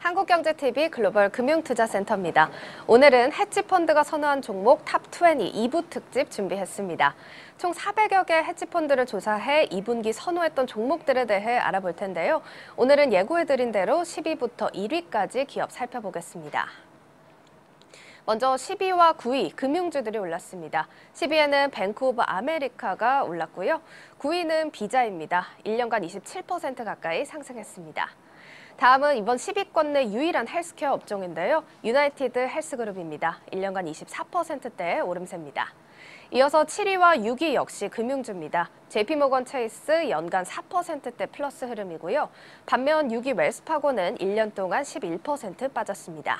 한국경제TV 글로벌 금융투자센터입니다. 오늘은 해치펀드가 선호한 종목 탑20 2부 특집 준비했습니다. 총 400여 개 해치펀드를 조사해 2분기 선호했던 종목들에 대해 알아볼 텐데요. 오늘은 예고해드린 대로 10위부터 1위까지 기업 살펴보겠습니다. 먼저 10위와 9위 금융주들이 올랐습니다. 10위에는 뱅크 오브 아메리카가 올랐고요. 9위는 비자입니다. 1년간 27% 가까이 상승했습니다. 다음은 이번 10위권 내 유일한 헬스케어 업종인데요. 유나이티드 헬스그룹입니다. 1년간 24%대의 오름세입니다. 이어서 7위와 6위 역시 금융주입니다. 제피모건 체이스 연간 4%대 플러스 흐름이고요. 반면 6위 웰스파고는 1년 동안 11% 빠졌습니다.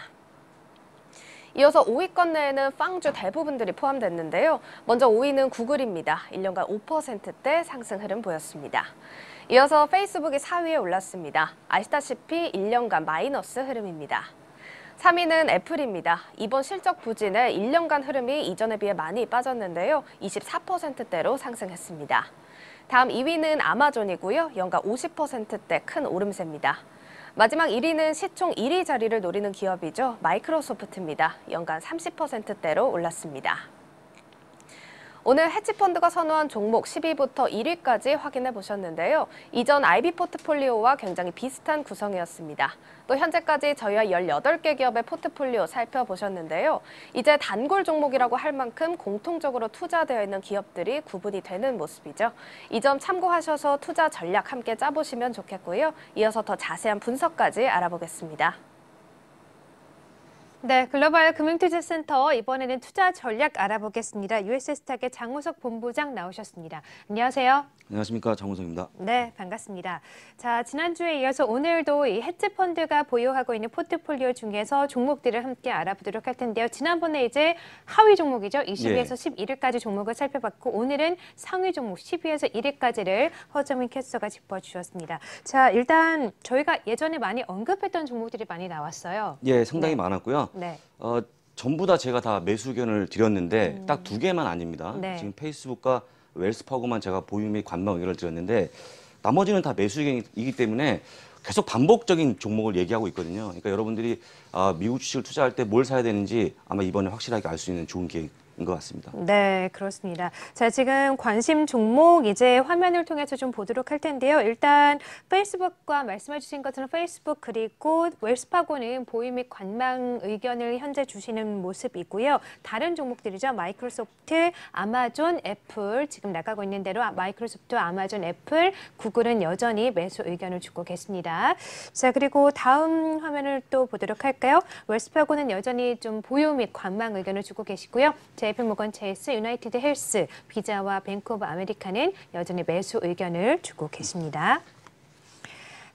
이어서 5위권 내에는 빵주 대부분들이 포함됐는데요. 먼저 5위는 구글입니다. 1년간 5%대 상승 흐름 보였습니다. 이어서 페이스북이 4위에 올랐습니다. 아시다시피 1년간 마이너스 흐름입니다. 3위는 애플입니다. 이번 실적 부진에 1년간 흐름이 이전에 비해 많이 빠졌는데요. 24%대로 상승했습니다. 다음 2위는 아마존이고요. 연간 50%대 큰 오름세입니다. 마지막 1위는 시총 1위 자리를 노리는 기업이죠. 마이크로소프트입니다. 연간 30%대로 올랐습니다. 오늘 해치펀드가 선호한 종목 10위부터 1위까지 확인해 보셨는데요. 이전 IB 포트폴리오와 굉장히 비슷한 구성이었습니다. 또 현재까지 저희와 18개 기업의 포트폴리오 살펴보셨는데요. 이제 단골 종목이라고 할 만큼 공통적으로 투자되어 있는 기업들이 구분이 되는 모습이죠. 이 점 참고하셔서 투자 전략 함께 짜보시면 좋겠고요. 이어서 더 자세한 분석까지 알아보겠습니다. 네, 글로벌 금융투자센터 이번에는 투자 전략 알아보겠습니다. USS탁의 장우석 본부장 나오셨습니다. 안녕하세요. 안녕하십니까 장우석입니다. 네, 반갑습니다. 자, 지난주에 이어서 오늘도 이 헤지펀드가 보유하고 있는 포트폴리오 중에서 종목들을 함께 알아보도록 할 텐데요. 지난번에 이제 하위 종목이죠. 20위에서 예. 11위까지 종목을 살펴봤고 오늘은 상위 종목 10위에서 1위까지를 허정민 캐스터가 짚어주셨습니다. 자, 일단 저희가 예전에 많이 언급했던 종목들이 많이 나왔어요. 예, 상당히 네. 많았고요. 네. 어, 전부 다 제가 다 매수 견을 드렸는데 음. 딱두 개만 아닙니다. 네. 지금 페이스북과 웰스퍼그만 제가 보유 및 관망 의견을 드렸는데 나머지는 다 매수 견이기 때문에 계속 반복적인 종목을 얘기하고 있거든요. 그러니까 여러분들이 아, 미국 주식을 투자할 때 뭘 사야 되는지 아마 이번에 확실하게 알 수 있는 좋은 기회 것 같습니다. 네, 그렇습니다. 자, 지금 관심 종목 이제 화면을 통해서 좀 보도록 할 텐데요. 일단 페이스북과 말씀해 주신 것처럼 페이스북 그리고 웰스파고는 보유 및 관망 의견을 현재 주시는 모습이고요. 다른 종목들이죠. 마이크로소프트, 아마존, 애플 지금 나가고 있는 대로 마이크로소프트, 아마존, 애플, 구글은 여전히 매수 의견을 주고 계십니다. 자, 그리고 다음 화면을 또 보도록 할까요? 웰스파고는 여전히 좀 보유 및 관망 의견을 주고 계시고요. 제 대표목원 체스, 유나이티드 헬스, 비자와 뱅크 오브 아메리카는 여전히 매수 의견을 주고 계십니다.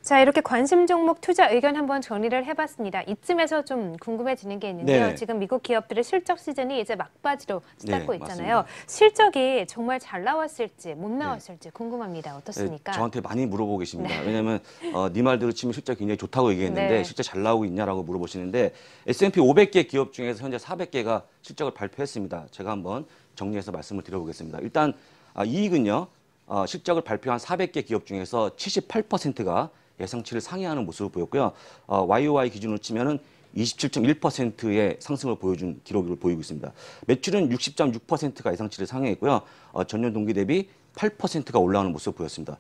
자 이렇게 관심 종목 투자 의견 한번 정리를 해봤습니다. 이쯤에서 좀 궁금해지는 게 있는데요. 네 지금 미국 기업들의 실적 시즌이 이제 막바지로 네, 치닫고 네, 있잖아요. 맞습니다. 실적이 정말 잘 나왔을지 못 네. 나왔을지 네. 궁금합니다. 어떻습니까? 네, 저한테 많이 물어보고 계십니다. 네. 왜냐하면 어, 네 말대로 치면 실적 굉장히 좋다고 얘기했는데 실제 잘 나오고 있냐라고 물어보시는데 S&P 500개 기업 중에서 현재 400개가 실적을 발표했습니다. 제가 한번 정리해서 말씀을 드려보겠습니다. 일단 아, 이익은요. 어, 실적을 발표한 400개 기업 중에서 78%가 예상치를 상회하는 모습을 보였고요. 어, YOY 기준으로 치면은 27.1%의 상승을 보여준 기록을 보이고 있습니다. 매출은 60.6%가 예상치를 상회했고요. 어, 전년 동기 대비 8%가 올라오는 모습을 보였습니다.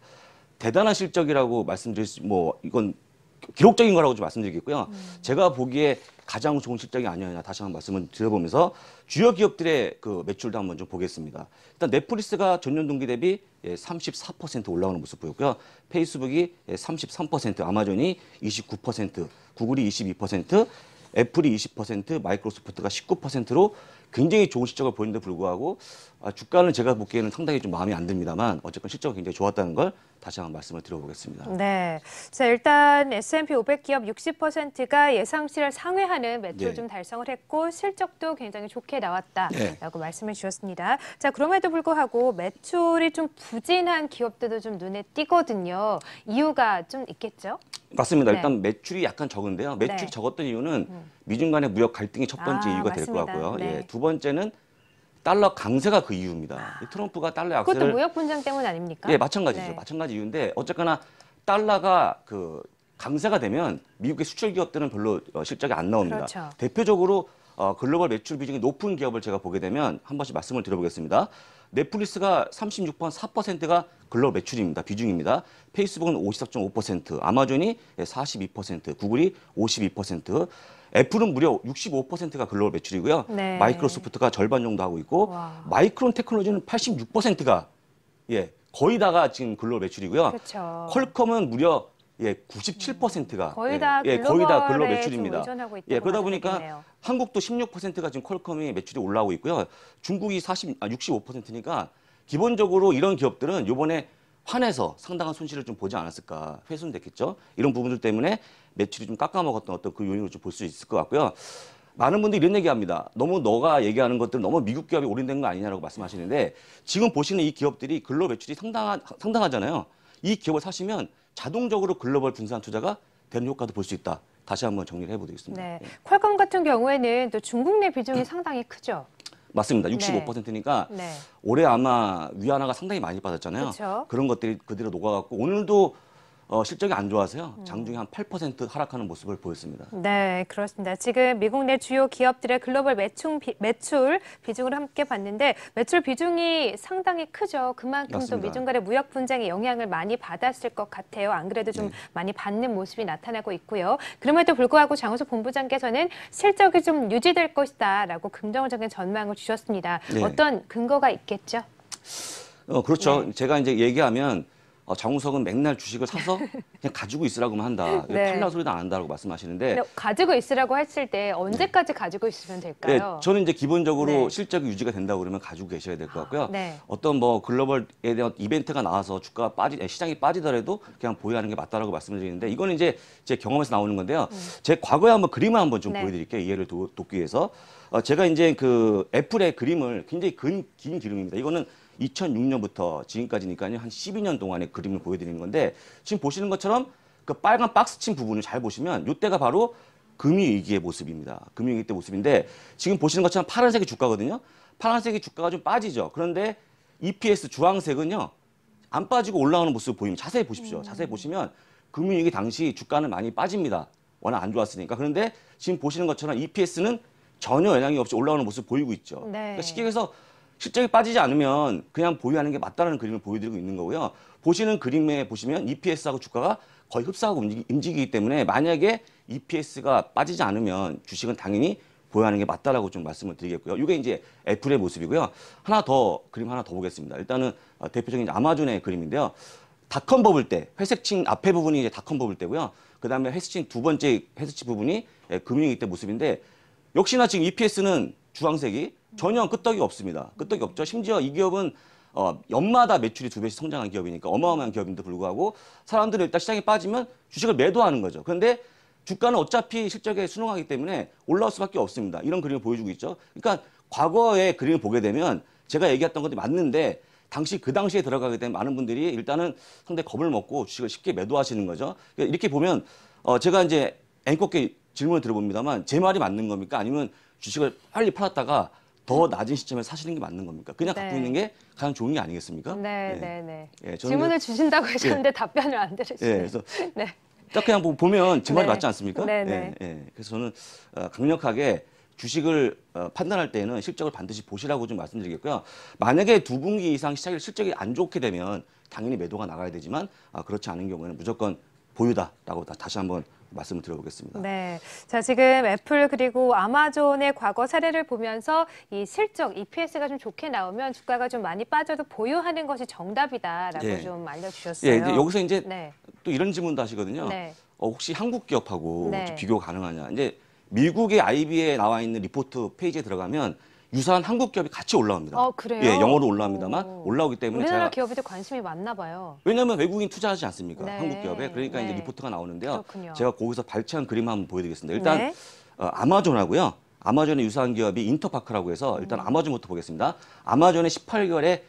대단한 실적이라고 말씀드릴 수, 뭐 이건 기록적인 거라고 좀 말씀드리겠고요. 음. 제가 보기에 가장 좋은 실적이 아니었나 다시 한번 말씀을 드려보면서 주요 기업들의 그 매출도 한번 좀 보겠습니다. 일단 넷플릭스가 전년 동기 대비 34% 예, 올라오는 모습 보였고요. 페이스북이 33%, 예, 아마존이 29%, 구글이 22%, 애플이 20%, 마이크로소프트가 19%로 굉장히 좋은 실적을 보이는데 불구하고 아, 주가는 제가 보기에는 상당히 좀 마음에 안 듭니다만 어쨌건 실적이 굉장히 좋았다는 걸 다시 한번 말씀을 드려보겠습니다. 네. 자, 일단 S&P 500 기업 60%가 예상치를 상회하는 매출 네. 예. 달성을 했고 실적도 굉장히 좋게 나왔다라고 네. 말씀을 주셨습니다. 자, 그럼에도 불구하고 매출이 좀 부진한 기업들도 좀 눈에 띄거든요. 이유가 좀 있겠죠? 맞습니다. 네. 일단 매출이 약간 적은데요. 매출이 네. 적었던 이유는 음. 미중 간의 무역 갈등이 첫 번째 아, 이유가 될 것 같고요. 네. 예, 두 번째는 달러 강세가 그 이유입니다. 아. 트럼프가 달러 약세를 그것도 무역 분쟁 때문 아닙니까? 예, 마찬가지죠. 네. 마찬가지 이유인데 어쨌거나 달러가 그 강세가 되면 미국의 수출 기업들은 별로 어, 실적이 안 나옵니다. 그렇죠. 대표적으로 어, 글로벌 매출 비중이 높은 기업을 제가 보게 되면 한 번씩 말씀을 드려보겠습니다. 넷플릭스가 36.4%가 글로벌 매출입니다. 비중입니다. 페이스북은 54.5%, 아마존이 42%, 구글이 52%, 애플은 무려 65%가 글로벌 매출이고요. 네. 마이크로소프트가 절반 정도 하고 있고 와. 마이크론 테크놀로지는 86%가 예, 거의 다가 지금 글로벌 매출이고요. 그쵸. 퀄컴은 무려 예, 97%가 거의 예, 다 예, 거의 다 글로 벌 매출입니다. 예, 그러다 보니까 되겠네요. 한국도 16%가 지금 퀄컴이 매출이 올라오고 있고요. 중국이 40 아, 65%니까 기본적으로 이런 기업들은 요번에 환해서 상당한 손실을 좀 보지 않았을까 훼손됐겠죠 이런 부분들 때문에 매출이 좀 깎아먹었던 어떤 그 요인으로 좀볼 수 있을 것 같고요 많은 분들이 이런 얘기합니다 너무 너가 얘기하는 것들 너무 미국 기업이 올인된 거 아니냐라고 말씀하시는데 지금 보시는 이 기업들이 근로 매출이 상당한 상당하잖아요 이 기업을 사시면 자동적으로 글로벌 분산 투자가 되는 효과도 볼 수 있다 다시 한번 정리를 해보겠습니다 네. 퀄컴 같은 경우에는 또 중국 내 비중이 상당히 크죠 맞습니다. 65%니까 네. 네. 올해 아마 위안화가 상당히 많이 빠졌잖아요 그쵸? 그런 것들이 그대로 녹아갖고 오늘도 어, 실적이 안 좋아서요. 음. 장중에 한 8% 하락하는 모습을 보였습니다. 네, 그렇습니다. 지금 미국 내 주요 기업들의 글로벌 매출, 비, 매출 비중을 함께 봤는데 매출 비중이 상당히 크죠. 그만큼 또 미중 간의 무역 분쟁의 영향을 많이 받았을 것 같아요. 안 그래도 좀 네. 많이 받는 모습이 나타나고 있고요. 그럼에도 불구하고 장우수 본부장께서는 실적이 좀 유지될 것이다라고 긍정적인 전망을 주셨습니다. 네. 어떤 근거가 있겠죠? 어, 그렇죠. 네. 제가 이제 얘기하면 어, 장우석은 맥날 주식을 사서 그냥 가지고 있으라고만 한다. 네. 팔라 소리도 안한다고 말씀하시는데 가지고 있으라고 했을 때 언제까지 가지고 있으면 될까요? 네, 저는 이제 기본적으로 네. 실적이 유지가 된다고 그러면 가지고 계셔야 될 것 같고요. 아, 네. 어떤 뭐 글로벌에 대한 이벤트가 나와서 주가 빠지 시장이 빠지더라도 그냥 보유하는 게 맞다라고 말씀을 드리는데 이거는 이제 제 경험에서 나오는 건데요. 음. 제 과거에 한번 그림을 한번 좀 네. 보여드릴게요. 이해를 돕기 위해서 어, 제가 이제 그 애플의 그림을 굉장히 근, 긴기름입니다 이거는 2006년부터 지금까지니까요. 한 12년 동안의 그림을 보여드리는 건데 지금 보시는 것처럼 그 빨간 박스 친 부분을 잘 보시면 이때가 바로 금융위기의 모습입니다. 금융위기 때 모습인데 지금 보시는 것처럼 파란색이 주가거든요. 파란색이 주가가 좀 빠지죠. 그런데 EPS 주황색은요. 안 빠지고 올라오는 모습 을 보입니다. 자세히 보십시오. 음. 자세히 보시면 금융위기 당시 주가는 많이 빠집니다. 워낙 안 좋았으니까. 그런데 지금 보시는 것처럼 EPS는 전혀 영향이 없이 올라오는 모습 을 보이고 있죠. 네. 그러니까 쉽게 얘기해서 실적이 빠지지 않으면 그냥 보유하는 게 맞다라는 그림을 보여드리고 있는 거고요. 보시는 그림에 보시면 EPS하고 주가가 거의 흡사하고 움직이기 때문에 만약에 EPS가 빠지지 않으면 주식은 당연히 보유하는 게 맞다라고 좀 말씀을 드리겠고요. 이게 이제 애플의 모습이고요. 하나 더 그림 하나 더 보겠습니다. 일단은 어, 대표적인 아마존의 그림인데요. 닷컴 버블 때 회색 층 앞에 부분이 이제 닷컴 버블 때고요. 그다음에 회색 층두 번째 회색 층 부분이 예, 금융위기 때 모습인데 역시나 지금 EPS는 주황색이 전혀 끄떡이 없습니다. 끄떡이 없죠. 심지어 이 기업은 어, 연마다 매출이 두 배씩 성장한 기업이니까 어마어마한 기업인데 불구하고 사람들은 일단 시장에 빠지면 주식을 매도하는 거죠. 그런데 주가는 어차피 실적에 순응하기 때문에 올라올 수밖에 없습니다. 이런 그림을 보여주고 있죠. 그러니까 과거의 그림을 보게 되면 제가 얘기했던 것도 맞는데 당시 그 당시에 들어가게 되면 많은 분들이 일단은 상당히 겁을 먹고 주식을 쉽게 매도하시는 거죠. 그러니까 이렇게 보면 어, 제가 이제 앵커께 질문을 들어봅니다만 제 말이 맞는 겁니까? 아니면 주식을 빨리 팔았다가 더 낮은 시점에 사시는 게 맞는 겁니까? 그냥 갖고 네. 있는 게 가장 좋은 게 아니겠습니까? 네, 네, 네. 네. 예, 저는 질문을 주신다고 예. 하셨는데 답변을 안 들으시네요. 예, 그래서 네. 딱 그냥 보면 제 말이 네. 맞지 않습니까? 네, 네. 예, 예. 그래서 저는 어, 강력하게 주식을 어, 판단할 때에는 실적을 반드시 보시라고 좀 말씀드리겠고요. 만약에 두 분기 이상 시작이 실적이 안 좋게 되면 당연히 매도가 나가야 되지만 아, 그렇지 않은 경우에는 무조건 보유다라고 다시 한번 말씀을 드려보겠습니다. 네. 자, 지금 애플 그리고 아마존의 과거 사례를 보면서 이 실적 EPS가 좀 좋게 나오면 주가가 좀 많이 빠져도 보유하는 것이 정답이다라고 예. 좀 알려주셨어요. 예, 이제 여기서 이제 네. 또 이런 질문도 하시거든요. 네. 어, 혹시 한국 기업하고 네. 비교 가능하냐. 이제 미국의 IB에 나와 있는 리포트 페이지에 들어가면 유사한 한국 기업이 같이 올라옵니다. 아, 그래요? 예, 영어로 올라옵니다만 오. 올라오기 때문에 우리나라 제가 기업에도 관심이 많나 봐요. 왜냐하면 외국인 투자하지 않습니까? 네. 한국 기업에 그러니까 네. 이제 리포트가 나오는데요. 그렇군요. 제가 거기서 발췌한 그림 한번 보여드리겠습니다. 일단 네. 어, 아마존하고요. 아마존의 유사한 기업이 인터파크라고 해서 일단 음. 아마존부터 보겠습니다. 아마존의 18개월의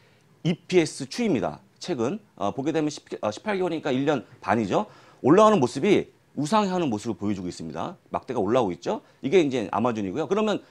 EPS 추입니다. 최근 어, 보게 되면 10, 어, 18개월이니까 1년 반이죠. 올라오는 모습이 우상향하는 모습을 보여주고 있습니다. 막대가 올라오고 있죠. 이게 이제 아마존이고요. 그러면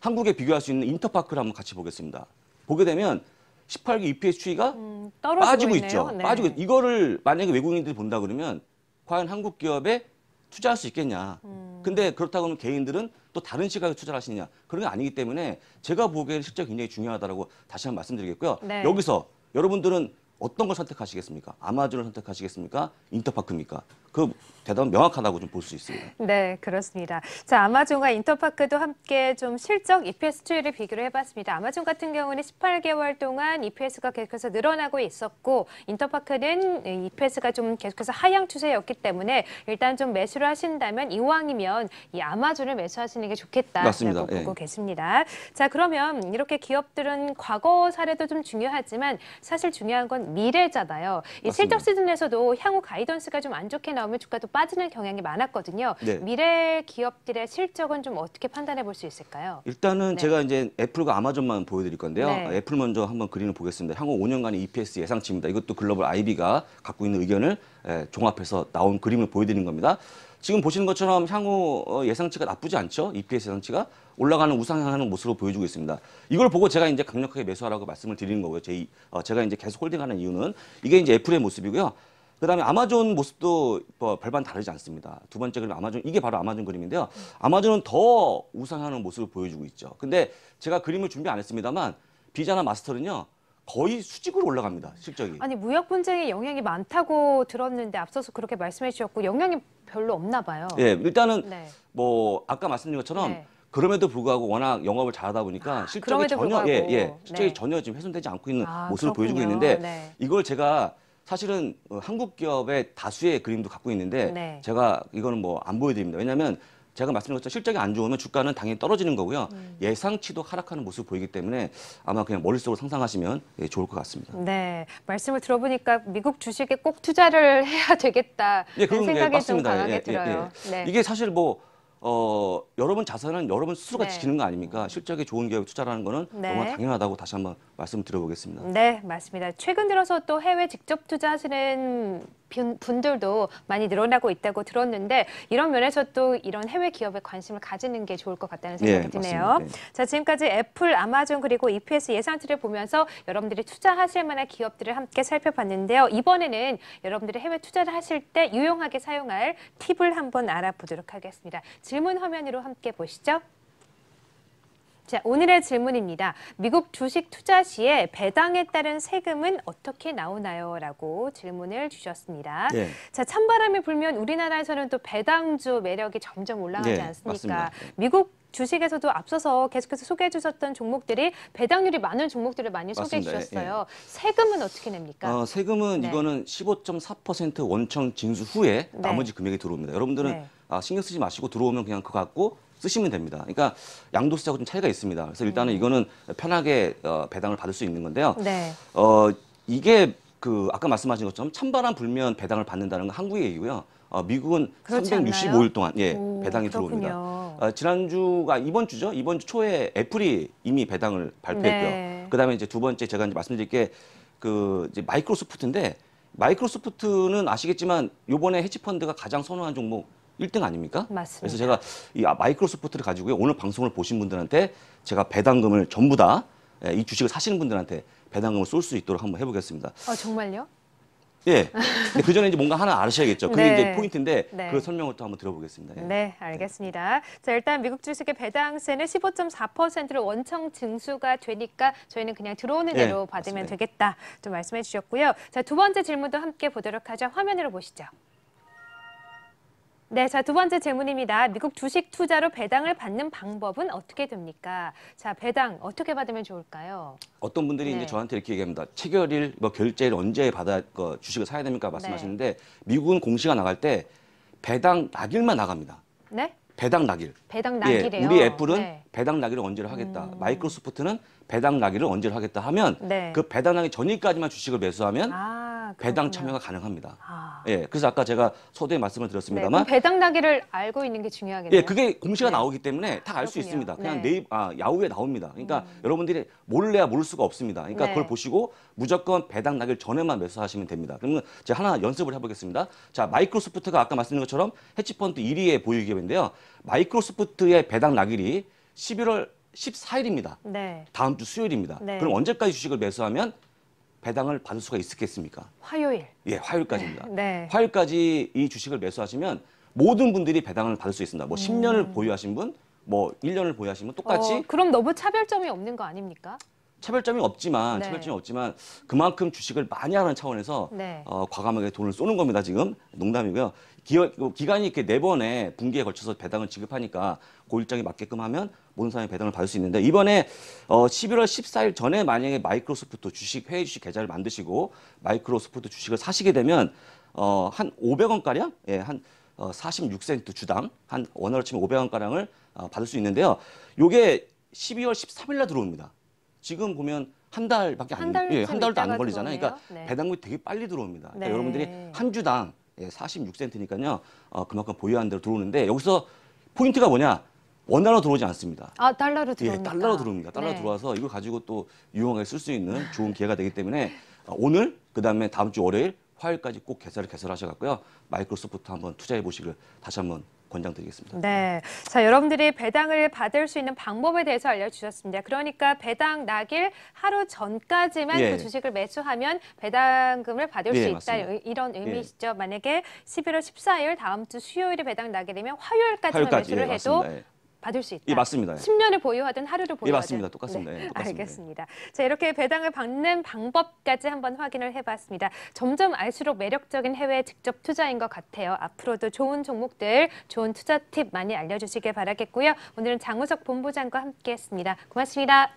한국에 비교할 수 있는 인터파크를 한번 같이 보겠습니다. 보게 되면 18기 EPS 추이가 음, 빠지고 있네요. 있죠. 네. 빠지고 이거를 만약에 외국인들이 본다 그러면 과연 한국 기업에 투자할 수 있겠냐. 음. 근데 그렇다고 하면 개인들은 또 다른 시각에 투자를 하시느냐. 그런 게 아니기 때문에 제가 보기에는 실제 굉장히 중요하다고 다시 한번 말씀드리겠고요. 네. 여기서 여러분들은 어떤 걸 선택하시겠습니까? 아마존을 선택하시겠습니까? 인터파크입니까? 그 대단히 명확하다고 좀 볼 수 있습니다. 네, 그렇습니다. 자, 아마존과 인터파크도 함께 좀 실적 EPS 추이를 비교를 해봤습니다. 아마존 같은 경우는 18개월 동안 EPS가 계속해서 늘어나고 있었고 인터파크는 EPS가 좀 계속해서 하향 추세였기 때문에 일단 좀 매수를 하신다면 이왕이면 이 아마존을 매수하시는 게 좋겠다라고 맞습니다. 보고 예. 계십니다. 자, 그러면 이렇게 기업들은 과거 사례도 좀 중요하지만 사실 중요한 건 미래잖아요. 이 실적 시즌에서도 향후 가이던스가 좀 안 좋게 나오 나오면 주가도 빠지는 경향이 많았거든요. 네. 미래 기업들의 실적은 좀 어떻게 판단해 볼 수 있을까요? 일단은 네. 제가 이제 애플과 아마존만 보여드릴 건데요. 네. 애플 먼저 한번 그림을 보겠습니다. 향후 5년간의 EPS 예상치입니다. 이것도 글로벌 IB가 갖고 있는 의견을 예, 종합해서 나온 그림을 보여드리는 겁니다. 지금 보시는 것처럼 향후 어, 예상치가 나쁘지 않죠? EPS 예상치가 올라가는 우상향하는 모습으로 보여주고 있습니다. 이걸 보고 제가 이제 강력하게 매수하라고 말씀을 드리는 거고요. 제, 어, 제가 이제 계속 홀딩하는 이유는 이게 이제 애플의 모습이고요. 그다음에 아마존 모습도 뭐 별반 다르지 않습니다. 두 번째 그림 아마존 이게 바로 아마존 그림인데요. 아마존은 더 우상하는 모습을 보여주고 있죠. 근데 제가 그림을 준비 안 했습니다만 비자나 마스터는요. 거의 수직으로 올라갑니다. 실적이. 아니 무역 분쟁에 영향이 많다고 들었는데 앞서서 그렇게 말씀해 주셨고 영향이 별로 없나 봐요. 예, 일단은 네. 뭐 아까 말씀드린 것처럼 네. 그럼에도 불구하고 워낙 영업을 잘하다 보니까 아, 실적이 전혀 예, 예, 실적이 네. 전혀 지금 훼손되지 않고 있는 아, 모습을 그렇군요. 보여주고 있는데 네. 이걸 제가 사실은 어, 한국 기업의 다수의 그림도 갖고 있는데 네. 제가 이거는 뭐 안 보여드립니다. 왜냐하면 제가 말씀드린 것처럼 실적이 안 좋으면 주가는 당연히 떨어지는 거고요. 음. 예상치도 하락하는 모습 보이기 때문에 아마 그냥 머릿속으로 상상하시면 예, 좋을 것 같습니다. 네, 말씀을 들어보니까 미국 주식에 꼭 투자를 해야 되겠다 예, 그런 생각이 예, 좀 강하게 예, 예, 예, 들어요. 네. 이게 사실 뭐 어, 여러분 자산은 여러분 스스로가 네. 지키는 거 아닙니까? 실적에 좋은 기업에 투자하는 거는 네. 너무 당연하다고 다시 한번 말씀드려보겠습니다. 네, 맞습니다. 최근 들어서 또 해외 직접 투자하시는 분들도 많이 늘어나고 있다고 들었는데 이런 면에서 또 이런 해외 기업에 관심을 가지는 게 좋을 것 같다는 생각이 예, 드네요. 네. 자 지금까지 애플, 아마존 그리고 EPS 예산틀을 보면서 여러분들이 투자하실 만한 기업들을 함께 살펴봤는데요. 이번에는 여러분들이 해외 투자를 하실 때 유용하게 사용할 팁을 한번 알아보도록 하겠습니다. 질문 화면으로 함께 보시죠. 자, 오늘의 질문입니다. 미국 주식 투자 시에 배당에 따른 세금은 어떻게 나오나요? 라고 질문을 주셨습니다. 예. 자, 찬바람이 불면 우리나라에서는 또 배당주 매력이 점점 올라가지 예, 않습니까? 맞습니다. 예. 미국 주식에서도 앞서서 계속해서 소개해 주셨던 종목들이 배당률이 많은 종목들을 많이 소개해 맞습니다. 예, 예. 주셨어요. 예. 세금은 어떻게 냅니까? 어, 세금은 네. 이거는 15.4% 원청 징수 후에 네. 나머지 금액이 들어옵니다. 여러분들은 네. 아, 신경 쓰지 마시고 들어오면 그냥 그거 갖고 쓰시면 됩니다. 그러니까 양도세하고 좀 차이가 있습니다. 그래서 일단은 음. 이거는 편하게 어, 배당을 받을 수 있는 건데요. 네. 어, 이게 그 아까 말씀하신 것처럼 찬바람 불면 배당을 받는다는 건 한국의 얘기고요. 어, 미국은 365일 않나 동안 예, 오, 배당이 그렇군요. 들어옵니다. 어, 지난주가 이번 주죠. 이번 주 초에 애플이 이미 배당을 발표했고요. 네. 그다음에 이제 두 번째 제가 이제 말씀드릴 게그 이제 마이크로소프트인데 마이크로소프트는 아시겠지만 요번에 헤지펀드가 가장 선호한 종목 1등 아닙니까? 맞습니다. 그래서 제가 이 아, 마이크로소프트를 가지고 오늘 방송을 보신 분들한테 제가 배당금을 전부 다이 예, 주식을 사시는 분들한테 배당금을 쏠 수 있도록 한번 해보겠습니다. 어, 정말요? 예. 근데 그 전에 이제 뭔가 하나 알으셔야겠죠. 그게 네. 이제 포인트인데 네. 그 설명부터 한번 들어보겠습니다. 예. 네, 알겠습니다. 자, 일단 미국 주식의 배당세는 15.4%로 원청 증수가 되니까 저희는 그냥 들어오는 예, 대로 받으면 맞습니다. 되겠다. 좀 말씀해 주셨고요. 자, 두 번째 질문도 함께 보도록 하죠. 화면으로 보시죠. 네, 자, 두 번째 질문입니다. 미국 주식 투자로 배당을 받는 방법은 어떻게 됩니까? 자, 배당 어떻게 받으면 좋을까요? 어떤 분들이 네. 이제 저한테 이렇게 얘기합니다. 체결일, 뭐 결제일 언제 받아 그 주식을 사야 됩니까? 말씀하시는데 네. 미국은 공시가 나갈 때 배당 낙일만 나갑니다. 네? 배당 낙일. 배당 낙일이요 예, 우리 애플은 네. 배당 낙일을 언제로 하겠다. 음... 마이크로소프트는 배당 낙일을 언제로 하겠다 하면 네. 그 배당 낙일 전일까지만 주식을 매수하면 아... 아, 배당 참여가 가능합니다. 아. 예, 그래서 아까 제가 서두에 말씀을 드렸습니다만 네, 배당 나기를 알고 있는 게 중요하겠네요. 예, 그게 공시가 네. 나오기 때문에 다 알 수 있습니다. 그냥 네. 네이버 아, 야후에 나옵니다. 그러니까 음. 여러분들이 몰래야 모를 수가 없습니다. 그러니까 네. 그걸 보시고 무조건 배당 나길 전에만 매수하시면 됩니다. 그러면 제가 하나 연습을 해보겠습니다. 자, 마이크로소프트가 아까 말씀드린 것처럼 해치펀드 1위의 보유기업인데요. 마이크로소프트의 배당 나길이 11월 14일입니다. 다음 주 수요일입니다. 네. 그럼 언제까지 주식을 매수하면 배당을 받을 수가 있었겠습니까? 화요일. 예, 화요일까지입니다. 네. 화요일까지 이 주식을 매수하시면 모든 분들이 배당을 받을 수 있습니다. 뭐 10년을 음. 보유하신 분, 뭐 1년을 보유하신 분 똑같이. 어, 그럼 너무 차별점이 없는 거 아닙니까? 차별점이 없지만 네. 차별점이 없지만 그만큼 주식을 많이 하는 차원에서 네. 어, 과감하게 돈을 쏘는 겁니다 지금 농담이고요. 기어, 기간이 이렇게 네 번에 분기에 걸쳐서 배당을 지급하니까 고그 일정에 맞게끔 하면 모든 사람이 배당을 받을 수 있는데 이번에 어 11월 14일 전에 만약에 마이크로소프트 주식 회의 주식 계좌를 만드시고 마이크로소프트 주식을 사시게 되면 어한 500원 가량 예, 한 어, 46센트 주당 한 원화로 치면 500원 가량을 어, 받을 수 있는데요. 요게 12월 13일 날 들어옵니다. 지금 보면 한 달밖에 안, 한 예, 한 달도 안 걸리잖아요. 그러니까 들어오네요. 그러니까 네. 배당금이 되게 빨리 들어옵니다. 그러니까 네. 여러분들이 한 주당 46센트니까요. 예, 어, 그만큼 보유한 대로 들어오는데 여기서 포인트가 뭐냐? 원달러 들어오지 않습니다. 아 달러로 예, 들어옵니까? 예, 달러로 들어옵니다. 달러 네. 들어와서 이걸 가지고 또 유용하게 쓸 수 있는 좋은 기회가 되기 때문에 어, 오늘 그다음에 다음 주 월요일 화요일까지 꼭 개설을 개설하셔갖고요 마이크로소프트 한번 투자해 보시길 다시 한번 권장드리겠습니다. 네. 자, 여러분들이 배당을 받을 수 있는 방법에 대해서 알려주셨습니다. 그러니까 배당 나길 하루 전까지만 그 예. 그 주식을 매수하면 배당금을 받을 예, 수 있다. 맞습니다. 이런 예. 의미시죠. 예. 만약에 11월 14일 다음 주 수요일에 배당 나게 되면 화요일까지만 화요일까지, 매수를 예, 해도 맞습니다. 예. 받을 수 있다. 예, 맞습니다. 10년을 예. 보유하든 하루를 예, 보유하든. 예, 맞습니다. 똑같습니다. 예, 네, 예, 똑같습니다. 알겠습니다. 자, 이렇게 배당을 받는 방법까지 한번 확인을 해봤습니다. 점점 알수록 매력적인 해외 직접 투자인 것 같아요. 앞으로도 좋은 종목들, 좋은 투자 팁 많이 알려주시길 바라겠고요. 오늘은 장우석 본부장과 함께했습니다. 고맙습니다.